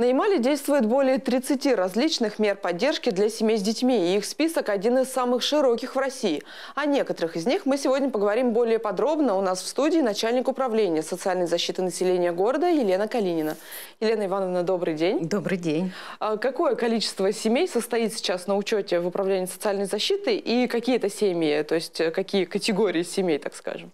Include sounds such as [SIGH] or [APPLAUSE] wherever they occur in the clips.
На Ямале действует более 30 различных мер поддержки для семей с детьми, и их список один из самых широких в России. О некоторых из них мы сегодня поговорим более подробно. У нас в студии начальник управления социальной защиты населения города Елена Калинина. Елена Ивановна, добрый день. Добрый день. А какое количество семей состоит сейчас на учете в управлении социальной защиты и какие это семьи, то есть э, какие категории семей, так скажем?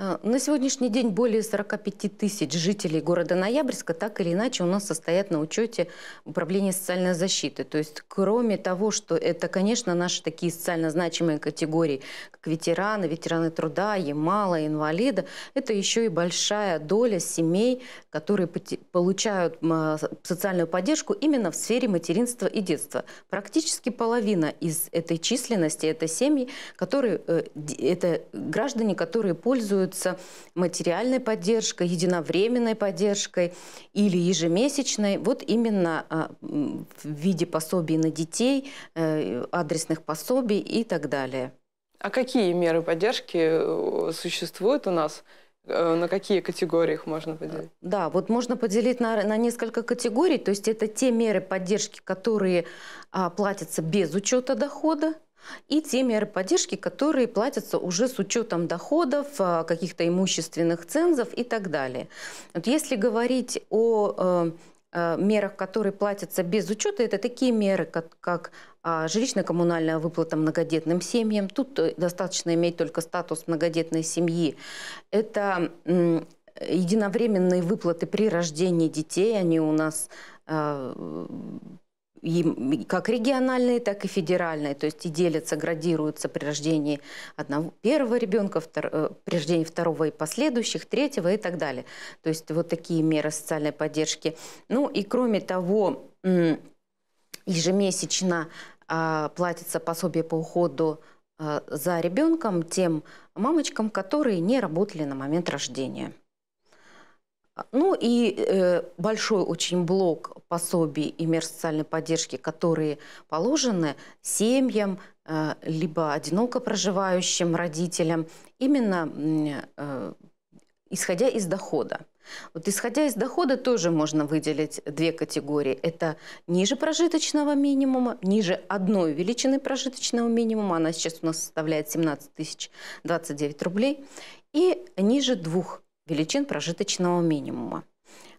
Э, на сегодняшний день более 45 тысяч жителей города Ноябрьска так или иначе у нас состоят на учете управления социальной защиты. То есть кроме того, что это, конечно, наши такие социально значимые категории, как ветераны, ветераны труда, Ямала, инвалиды, это еще и большая доля семей, которые получают а, социальную поддержку именно в сфере материнства и детства. Практически половина из этой численности – это семьи, которые, э, это граждане, которые пользуются пользуются материальной поддержкой, единовременной поддержкой или ежемесячной, вот именно а, в виде пособий на детей, э, адресных пособий и так далее. А какие меры поддержки э, существуют у нас? Э, на какие категории их можно поделить? Да, вот можно поделить на, на несколько категорий. То есть это те меры поддержки, которые а, платятся без учета дохода, и те меры поддержки, которые платятся уже с учетом доходов, э, каких-то имущественных цензов и так далее. Вот если говорить о э, э, мерах, которые платятся без учета, это такие меры, как, как жилищно-коммунальная выплата многодетным семьям. Тут достаточно иметь только статус многодетной семьи. Это единовременные выплаты при рождении детей, они у нас и как региональные, так и федеральные, то есть и делятся, градируются при рождении одного, первого ребенка, втор, э, при рождении второго и последующих, третьего и так далее. То есть вот такие меры социальной поддержки. Ну и кроме того, ежемесячно а, платится пособие по уходу а, за ребенком тем мамочкам, которые не работали на момент рождения. А, ну и э, большой очень блок пособий и мер социальной поддержки, которые положены семьям, э, либо одиноко проживающим родителям, именно э, исходя из дохода. Вот исходя из дохода тоже можно выделить две категории. Это ниже прожиточного минимума, ниже одной величины прожиточного минимума, она сейчас у нас составляет 17 тысяч 29 рублей, и ниже двух величин прожиточного минимума.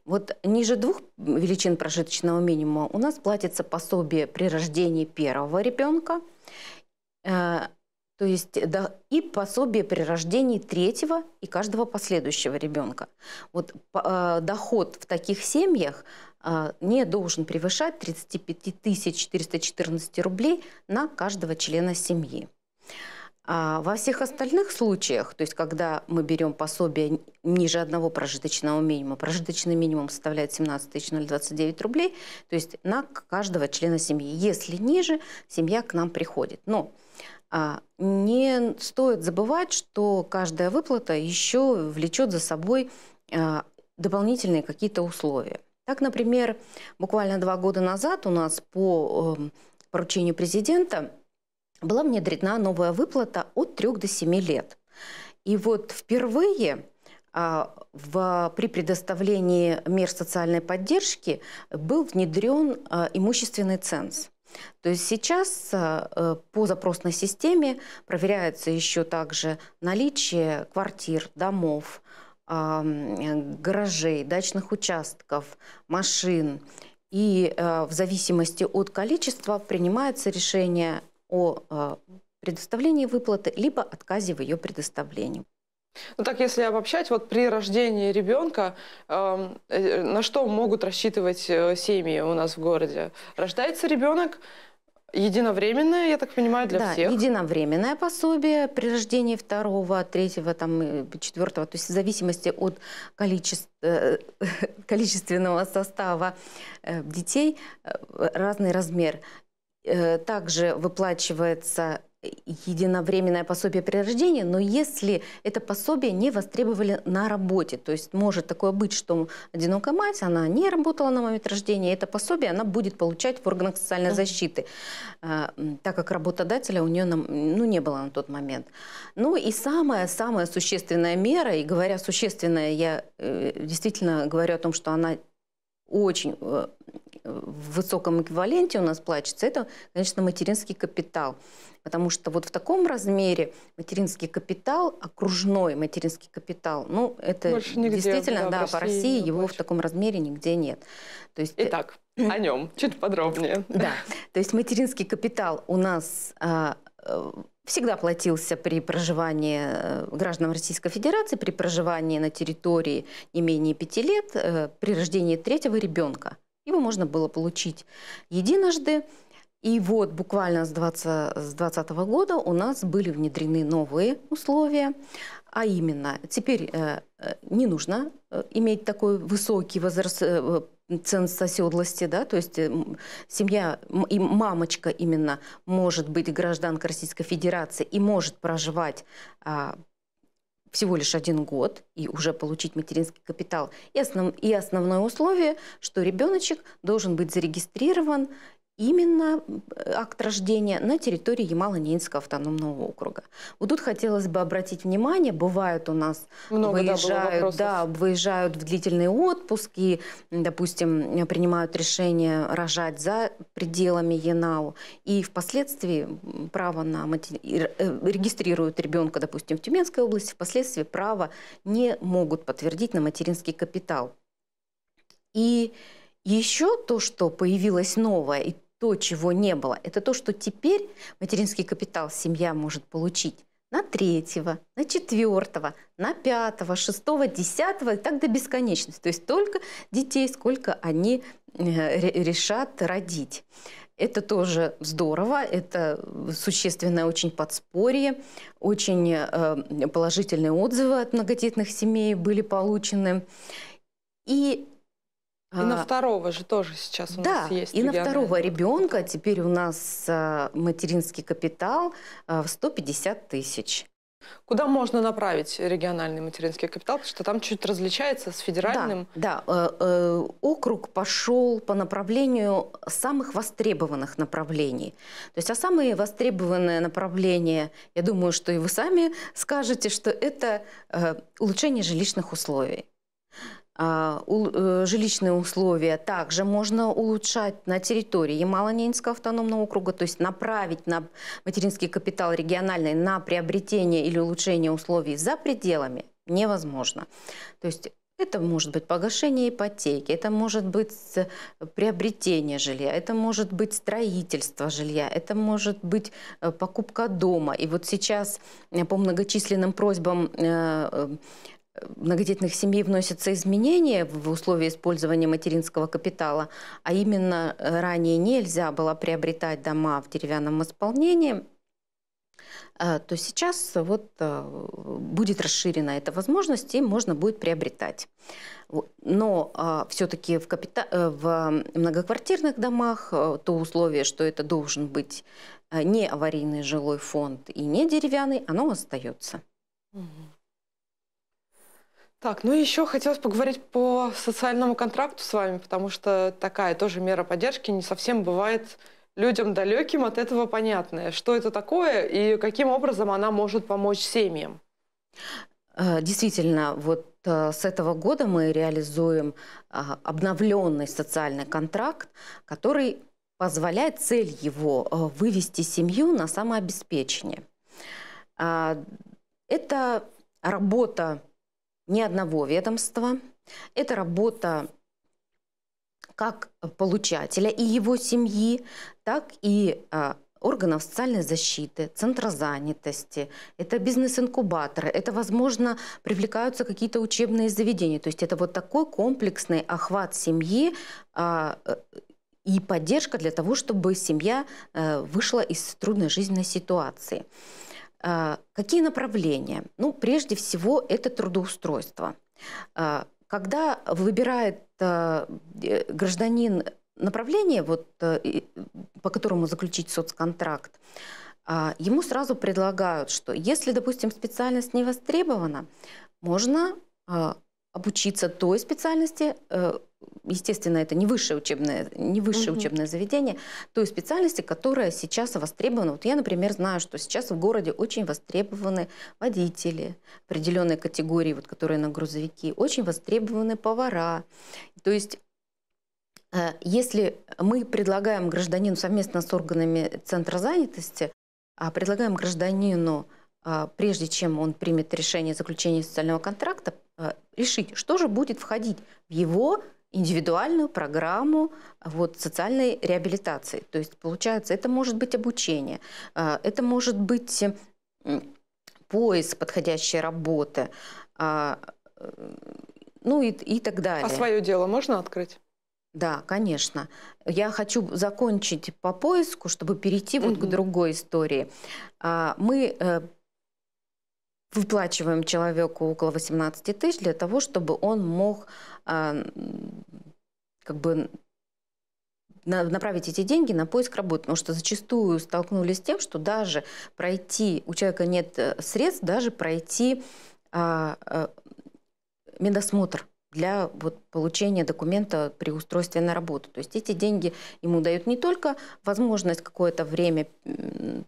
Вот ниже двух величин прожиточного минимума у нас платится пособие при рождении первого ребенка, э, то есть да, и пособие при рождении третьего и каждого последующего ребенка. Вот э, доход в таких семьях э, не должен превышать 35 414 рублей на каждого члена семьи. А во всех остальных случаях, то есть когда мы берем пособие ниже одного прожиточного минимума, прожиточный минимум составляет 17 029 рублей, то есть на каждого члена семьи. Если ниже, семья к нам приходит. Но а, не стоит забывать, что каждая выплата еще влечет за собой а, дополнительные какие-то условия. Так, например, буквально два года назад у нас по э, поручению президента была внедрена новая выплата от 3 до 7 лет. И вот впервые а, в, при предоставлении мер социальной поддержки был внедрен а, имущественный ценз. То есть сейчас а, э, по запросной системе проверяется еще также наличие квартир, домов, гаражей, дачных участков, машин. И в зависимости от количества принимается решение о а, предоставлении выплаты, либо отказе в ее предоставлении. Ну так, если обобщать, вот при рождении ребенка эм, э, на что могут рассчитывать э, семьи у нас в городе? Рождается ребенок, Единовременное, я так понимаю, для да, всех? единовременное пособие при рождении второго, третьего, там, четвертого, то есть в зависимости от количества, э, [LAUGHS] количественного состава э, детей разный размер. Э, также выплачивается единовременное пособие при рождении, но если это пособие не востребовали на работе, то есть может такое быть, что одинокая мать, она не работала на момент рождения, это пособие она будет получать в органах социальной защиты, а, так как работодателя у нее ну, не было на тот момент. Ну и самая-самая существенная мера, и говоря существенная, я э, действительно говорю о том, что она очень э, в высоком эквиваленте у нас плачется, это, конечно, материнский капитал. Потому что вот в таком размере материнский капитал, окружной материнский капитал, ну, это нигде, действительно, да, России по России его плачу. в таком размере нигде нет. То есть, э, Итак, о нем чуть подробнее. [LAUGHS] Да, то есть материнский капитал у нас а, всегда платился при проживании э, гражданам Российской Федерации, при проживании на территории не менее пяти лет, э, при рождении третьего ребенка. Его можно было получить единожды. И вот буквально с 2020 года у нас были внедрены новые условия, а именно теперь э, не нужно иметь такой высокий возраст, ценз оседлости, да, то есть э, семья и мамочка именно может быть гражданка Российской Федерации и может проживать а, всего лишь один год и уже получить материнский капитал. И, основ, и основное условие, что ребеночек должен быть зарегистрирован именно акт рождения на территории Ямало-Ненецкого автономного округа. Вот тут хотелось бы обратить внимание, бывает у нас Много, выезжают, да, да, выезжают в длительный отпуск и, допустим, принимают решение рожать за пределами Енау, и впоследствии право на матери... Э, регистрируют ребенка, допустим, в Тюменской области, впоследствии право не могут подтвердить на материнский капитал. И еще то, что появилось новое, и то, чего не было. Это то, что теперь материнский капитал семья может получить на третьего, на четвертого, на пятого, шестого, десятого и так до бесконечности. То есть только детей, сколько они э, решат родить. Это тоже здорово, это существенное очень подспорье, очень э, положительные отзывы от многодетных семей были получены. И и на а, второго же тоже сейчас у да, нас есть. Да, и на второго ребенка теперь у нас а, материнский капитал а, в 150 тысяч. Куда можно направить региональный материнский капитал, потому что там чуть различается с федеральным? Да, да. Э, э, округ пошел по направлению самых востребованных направлений. То есть, а самые востребованные направления, я думаю, что и вы сами скажете, что это э, улучшение жилищных условий. А, э, жилищные условия также можно улучшать на территории Ямало-Ненецкого автономного округа, то есть направить на материнский капитал региональный на приобретение или улучшение условий за пределами невозможно. То есть это может быть погашение ипотеки, это может быть э, приобретение жилья, это может быть строительство жилья, это может быть э, покупка дома. И вот сейчас по многочисленным просьбам многодетных семей вносятся изменения в условия использования материнского капитала, а именно э, ранее нельзя было приобретать дома в деревянном исполнении, э, то сейчас вот э, будет расширена эта возможность, и можно будет приобретать. Но а, все-таки в, капита... в многоквартирных домах то условие, что это должен быть не аварийный жилой фонд и не деревянный, оно остается. Угу. Так, ну еще хотелось поговорить по социальному контракту с вами, потому что такая тоже мера поддержки не совсем бывает людям далеким от этого понятная. Что это такое и каким образом она может помочь семьям? Э, действительно, вот э, с этого года мы реализуем а, обновленный социальный контракт, который позволяет цель его э, вывести семью на самообеспечение. А, это работа ни одного ведомства. Это работа как получателя и его семьи, так и а, органов социальной защиты, центра занятости, это бизнес-инкубаторы, это, возможно, привлекаются какие-то учебные заведения. То есть это вот такой комплексный охват семьи а, и поддержка для того, чтобы семья а, вышла из трудной жизненной ситуации. А, какие направления? Ну, прежде всего, это трудоустройство. А, когда выбирает а, гражданин направление, вот, по которому заключить соцконтракт, ему сразу предлагают, что если, допустим, специальность не востребована, можно обучиться той специальности, э, естественно, это не высшее учебное, не высшее угу. учебное заведение, той специальности, которая сейчас востребована. Вот я, например, знаю, что сейчас в городе очень востребованы водители определенной категории, вот, которые на грузовики, очень востребованы повара. То есть э, если мы предлагаем гражданину совместно с органами центра занятости, а предлагаем гражданину, а, прежде чем он примет решение заключения социального контракта, э, решить, что же будет входить в его индивидуальную программу вот, социальной реабилитации. То есть, получается, это может быть обучение, а, это может быть поиск подходящей работы, а, ну и, и так а далее. А свое дело можно открыть? Да, конечно. Я хочу закончить по поиску, чтобы перейти вот угу. к другой истории. Мы э, выплачиваем человеку около 18 тысяч для того, чтобы он мог а, как бы направить эти деньги на поиск работы. Потому что зачастую столкнулись с тем, что даже пройти, у человека нет э, средств, даже пройти а, а, медосмотр для вот, получения документа при устройстве на работу. То есть эти деньги ему дают не только возможность какое-то время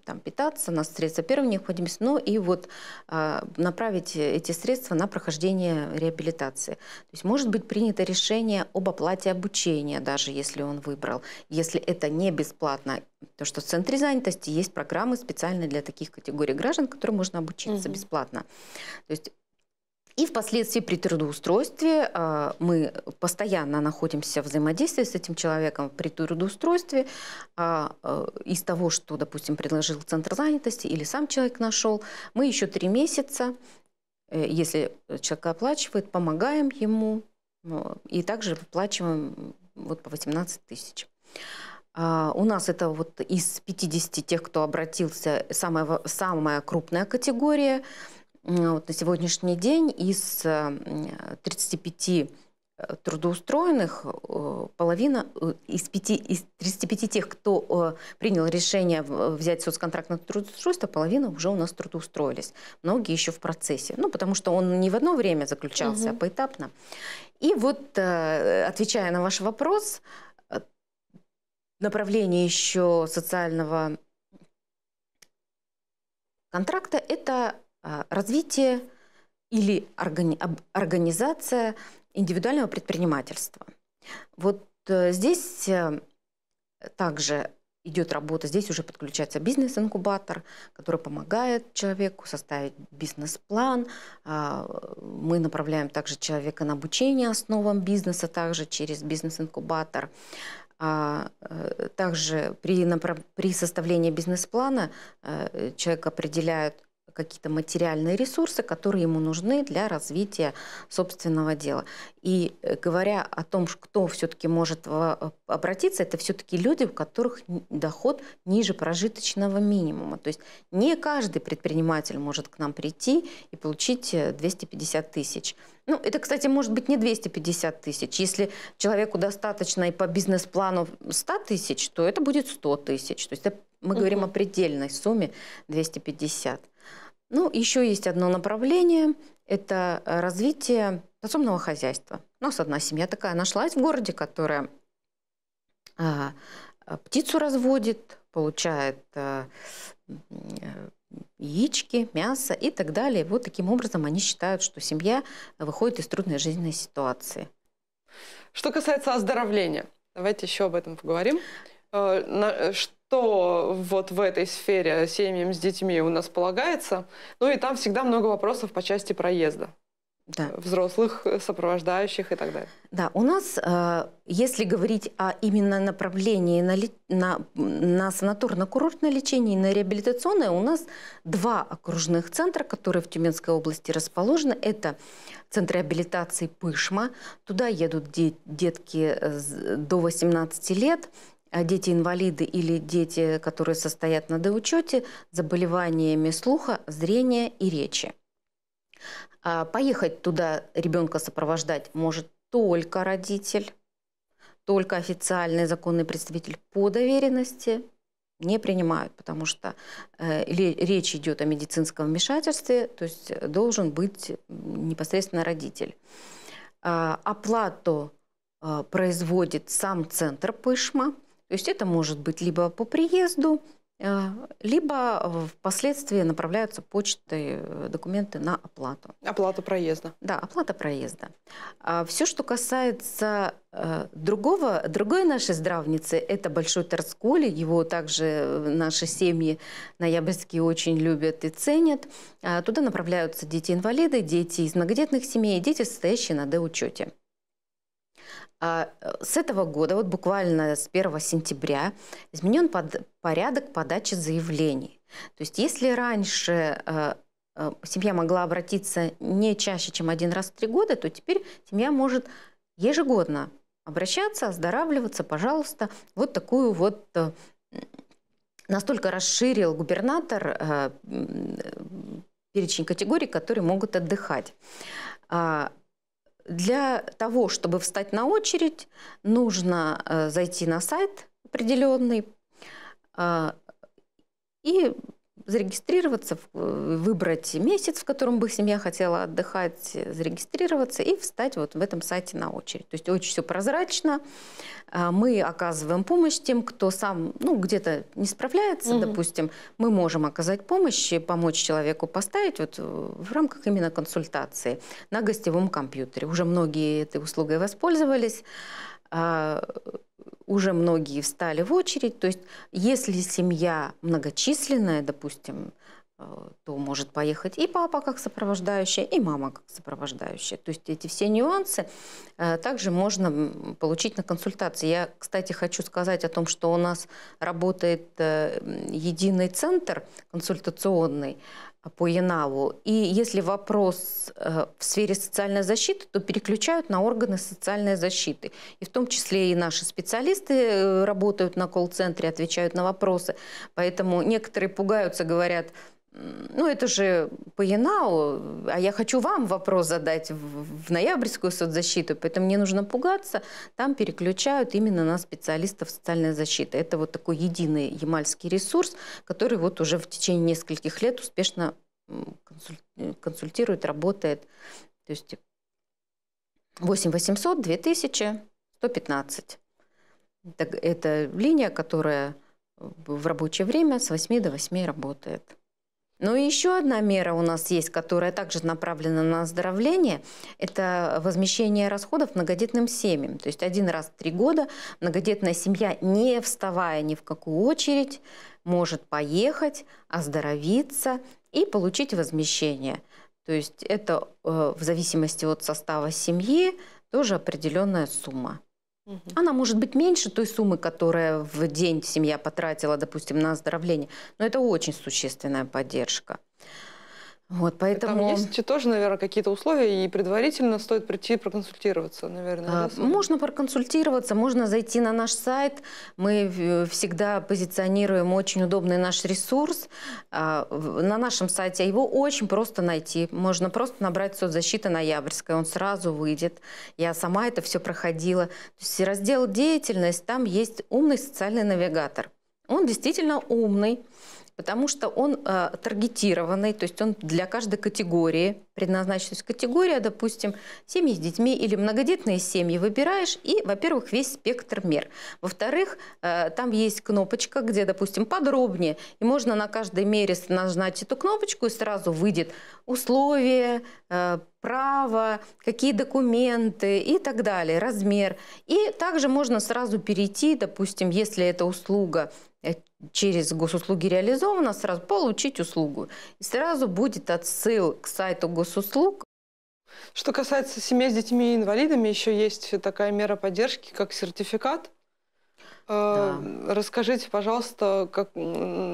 там, питаться на средства первой необходимости, но и вот а, направить эти средства на прохождение реабилитации. То есть может быть принято решение об оплате обучения, даже если он выбрал, если это не бесплатно. то что в центре занятости есть программы специальные для таких категорий граждан, которые можно обучиться угу. бесплатно. То есть и впоследствии при трудоустройстве а, мы постоянно находимся в взаимодействии с этим человеком. При трудоустройстве а, э, из того, что, допустим, предложил центр занятости или сам человек нашел, мы еще три месяца, э, если человек оплачивает, помогаем ему ну, и также выплачиваем вот по 18 тысяч. А, у нас это вот из 50 тех, кто обратился, самая, самая крупная категория – Э, вот на сегодняшний день из 35 э, э, трудоустроенных, половина из, 5, из 35 тех, кто принял решение взять соцконтракт на трудоустройство, половина уже у нас трудоустроились. Многие еще в процессе. Ну, потому что он не в одно время заключался, угу. а поэтапно. И вот, отвечая на ваш вопрос, направление еще социального контракта – это а, развитие или организация индивидуального предпринимательства. Вот э, здесь э, также идет работа, здесь уже подключается бизнес-инкубатор, который помогает человеку составить бизнес-план. А, мы направляем также человека на обучение основам бизнеса, также через бизнес-инкубатор. А, э, также при, при составлении бизнес-плана человек определяет какие-то материальные ресурсы, которые ему нужны для развития собственного дела. И э, говоря о том, кто все-таки может э, обратиться, это все-таки люди, у которых доход ниже прожиточного минимума. То есть не каждый предприниматель может к нам прийти и получить 250 э, тысяч. Ну, это, кстати, может быть не 250 тысяч. Если человеку достаточно и по бизнес-плану 100 тысяч, то это будет 100 тысяч. То есть это мы угу. говорим о предельной сумме 250. Ну, еще есть одно направление – это э, развитие подсобного хозяйства. У нас одна семья такая нашлась в городе, которая а, э, птицу разводит, получает а, яички, мясо и так далее. Вот таким образом они считают, что семья выходит из трудной жизненной ситуации. Что касается оздоровления, давайте еще об этом поговорим что вот в этой сфере семьям с детьми у нас полагается. Ну и там всегда много вопросов по части проезда. Да. взрослых, э, сопровождающих и так далее. Да, у нас, э, если говорить о именно направлении на, на, на санаторно-курортное лечение и на реабилитационное, у нас два окружных центра, которые в Тюменской области расположены. Это центр реабилитации Пышма. Туда едут де детки э, до 18 лет а дети-инвалиды или дети, которые состоят на доучете, заболеваниями слуха, зрения и речи. А поехать туда ребенка сопровождать может только родитель, только официальный законный представитель по доверенности не принимают, потому что э, речь идет о медицинском вмешательстве, то есть должен быть непосредственно родитель. Э, оплату э, производит сам центр Пышма – то есть это может быть либо по приезду, э, либо впоследствии направляются почты, э, документы на оплату. Оплата проезда. Да, оплата проезда. А все, что касается э, другого, другой нашей здравницы, это Большой Торсколи, его также наши семьи ноябрьские очень любят и ценят. А туда направляются дети-инвалиды, дети из многодетных семей, дети, состоящие на Д-учете. А, э, с этого года, вот буквально с 1 сентября, изменен под, порядок подачи заявлений. То есть если раньше э, э, семья могла обратиться не чаще, чем один раз в три года, то теперь семья может ежегодно обращаться, оздоравливаться, пожалуйста. Вот такую вот настолько расширил губернатор перечень категорий, которые могут отдыхать. А, для того, чтобы встать на очередь, нужно э, зайти на сайт определенный э, и зарегистрироваться, э, выбрать месяц, в котором бы семья хотела отдыхать, зарегистрироваться и встать вот в этом сайте на очередь. То есть очень все прозрачно. А, мы оказываем помощь тем, кто сам ну, где-то не справляется, угу. допустим. Мы можем оказать помощь и помочь человеку поставить вот э, в рамках именно консультации на гостевом компьютере. Уже многие этой услугой воспользовались а, уже многие встали в очередь. То есть, если семья многочисленная, допустим, э, то может поехать и папа как сопровождающая, и мама как сопровождающая. То есть эти все нюансы э, также можно получить на консультации. Я, кстати, хочу сказать о том, что у нас работает э, единый центр консультационный, по Янаву. И если вопрос э, в сфере социальной защиты, то переключают на органы социальной защиты. И в том числе и наши специалисты э, работают на колл-центре, отвечают на вопросы. Поэтому некоторые пугаются, говорят, ну это же по ЕНАУ, а я хочу вам вопрос задать в, ноябрьскую соцзащиту, поэтому мне нужно пугаться, там переключают именно на специалистов социальной защиты. Это вот такой единый ямальский ресурс, который вот уже в течение нескольких лет успешно консультирует, работает. То есть 8 800 2000 115. Это линия, которая в рабочее время с 8 до 8 работает. Но ну еще одна мера у нас есть, которая также направлена на оздоровление, это возмещение расходов многодетным семьям. То есть один раз в три года многодетная семья, не вставая ни в какую очередь, может поехать, оздоровиться и получить возмещение. То есть это э, в зависимости от состава семьи тоже определенная сумма. Она может быть меньше той суммы, которая в день семья потратила, допустим, на оздоровление, но это очень существенная поддержка. Вот, поэтому... Там есть тоже, наверное, какие-то условия, и предварительно стоит прийти проконсультироваться, наверное. А, можно проконсультироваться, можно зайти на наш сайт. Мы э, всегда позиционируем очень удобный наш ресурс. А, на нашем сайте его очень просто найти. Можно просто набрать соцзащита Ноябрьская, он сразу выйдет. Я сама это все проходила. То есть раздел «Деятельность», там есть умный социальный навигатор. Он действительно умный потому что он э, таргетированный, то есть он для каждой категории предназначен. То есть категория, допустим, семьи с детьми или многодетные семьи выбираешь, и, во-первых, весь спектр мер. Во-вторых, э, там есть кнопочка, где, допустим, подробнее, и можно на каждой мере нажать эту кнопочку, и сразу выйдет условия, э, право, какие документы и так далее, размер. И также можно сразу перейти, допустим, если эта услуга э, через госуслуги реализована, сразу получить услугу. И сразу будет отсыл к сайту госуслуг. Что касается семей с детьми и инвалидами, еще есть такая мера поддержки, как сертификат – Э, да. Расскажите, пожалуйста, как,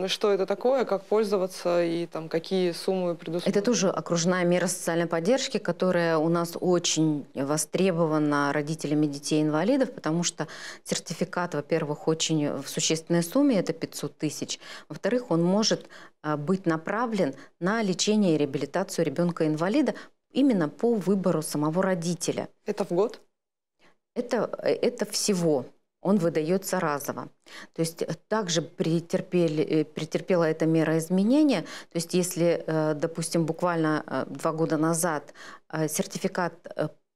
что это такое, как пользоваться и там, какие суммы предусмотрены? Это тоже окружная мера социальной поддержки, которая у нас очень востребована родителями детей-инвалидов, потому что сертификат, во-первых, очень в существенной сумме, это 500 тысяч. Во-вторых, он может э, быть направлен на лечение и реабилитацию ребенка-инвалида именно по выбору самого родителя. Это в год? Это, э, это всего он выдается разово. То есть э, также претерпели, э, претерпела эта мера изменения. То есть если, э, допустим, буквально два года назад сертификат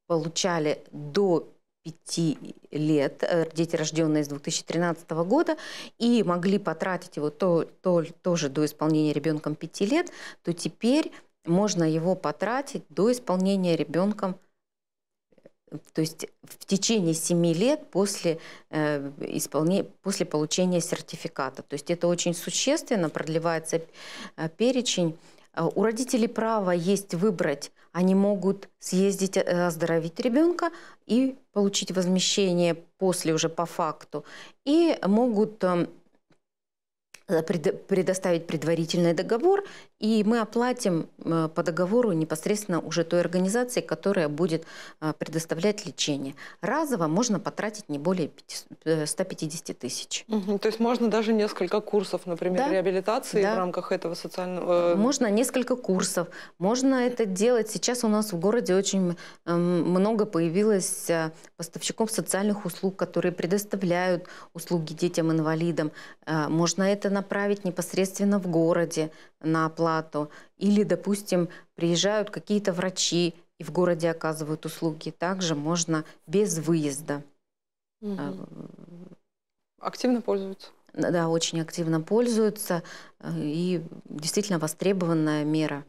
получали до пяти лет, дети, рожденные с 2013 года, и могли потратить его то, то, тоже до исполнения ребенком пяти лет, то теперь можно его потратить до исполнения ребенком то есть в течение 7 лет после, э, после получения сертификата. То есть это очень существенно, продлевается э, перечень. Э, у родителей право есть выбрать, они могут съездить э, оздоровить ребенка и получить возмещение после уже по факту, и могут э, предоставить предварительный договор и мы оплатим э, по договору непосредственно уже той организации, которая будет э, предоставлять лечение. Разово можно потратить не более 150 э, тысяч. то есть можно даже несколько курсов, например, да? реабилитации да. в рамках этого социального... Можно несколько курсов, можно это делать. Сейчас у нас в городе очень много появилось поставщиков социальных услуг, которые предоставляют услуги детям-инвалидам. Можно это направить непосредственно в городе на оплату плату, или, допустим, приезжают какие-то врачи и в городе оказывают услуги, также можно без выезда. Угу. Активно пользуются. Да, очень активно пользуются э, и действительно востребованная мера.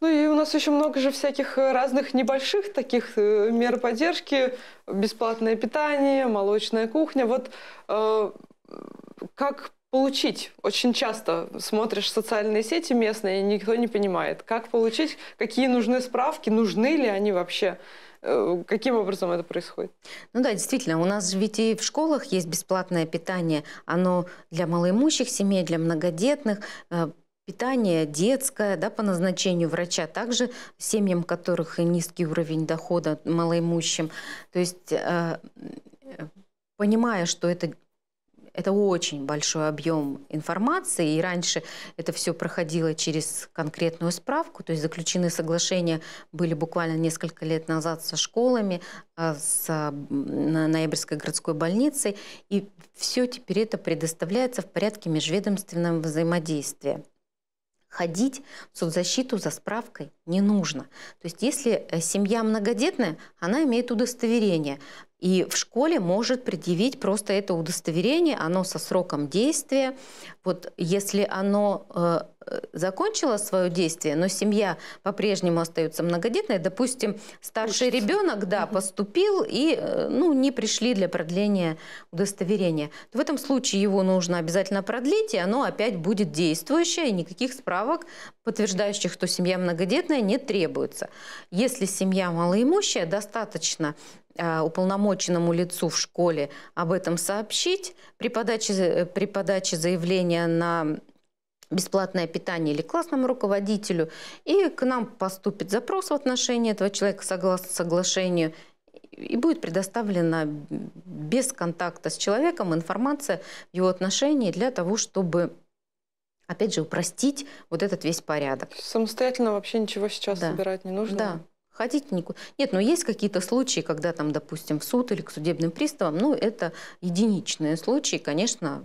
Ну и у нас еще много же всяких э, разных небольших таких мер поддержки. Бесплатное питание, молочная кухня. Вот э, как получить. Очень часто смотришь социальные сети местные, и никто не понимает, как получить, какие нужны справки, нужны ли они вообще. Э, каким образом это происходит? Ну да, действительно, у нас ведь и в школах есть бесплатное питание. Оно для малоимущих семей, для многодетных э, питание детское да, по назначению врача, также семьям которых низкий уровень дохода, малоимущим. То есть, э, понимая, что это это очень большой объем информации, и раньше это все проходило через конкретную справку, то есть заключены соглашения были буквально несколько лет назад со школами, а, с а, Ноябрьской городской больницей, и все теперь это предоставляется в порядке межведомственного взаимодействия ходить в соцзащиту за справкой не нужно. То есть если э, семья многодетная, она имеет удостоверение, и в школе может предъявить просто это удостоверение, оно со сроком действия. Вот если оно э, э закончило свое действие, но семья по-прежнему остается многодетной, допустим, старший Учится. ребенок, да, угу. поступил и э, ну, не пришли для продления удостоверения, то в этом случае его нужно обязательно продлить, и оно опять будет действующее, и никаких справок, подтверждающих, что семья многодетная, не требуется. Если семья малоимущая, достаточно а, уполномоченному лицу в школе об этом сообщить при подаче, э, при подаче заявления на бесплатное питание или классному руководителю, и к нам поступит запрос в отношении этого человека согласно соглашению, и будет предоставлена без контакта с человеком информация в его отношении для того, чтобы опять же, упростить вот этот весь порядок. Самостоятельно вообще ничего сейчас да. собирать не нужно? Да, Ходить никуда. Нет, но есть какие-то случаи, когда там, допустим, в суд или к судебным приставам, ну, это единичные случаи, конечно,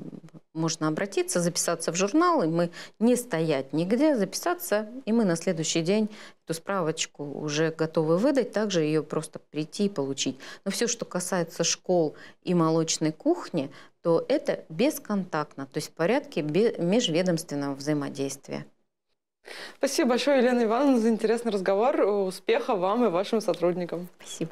можно обратиться, записаться в журнал, и мы не стоять нигде, записаться, и мы на следующий день эту справочку уже готовы выдать, также ее просто прийти и получить. Но все, что касается школ и молочной кухни, то это бесконтактно, то есть в порядке межведомственного взаимодействия. Спасибо большое, Елена Ивановна, за интересный разговор. Успеха вам и вашим сотрудникам. Спасибо.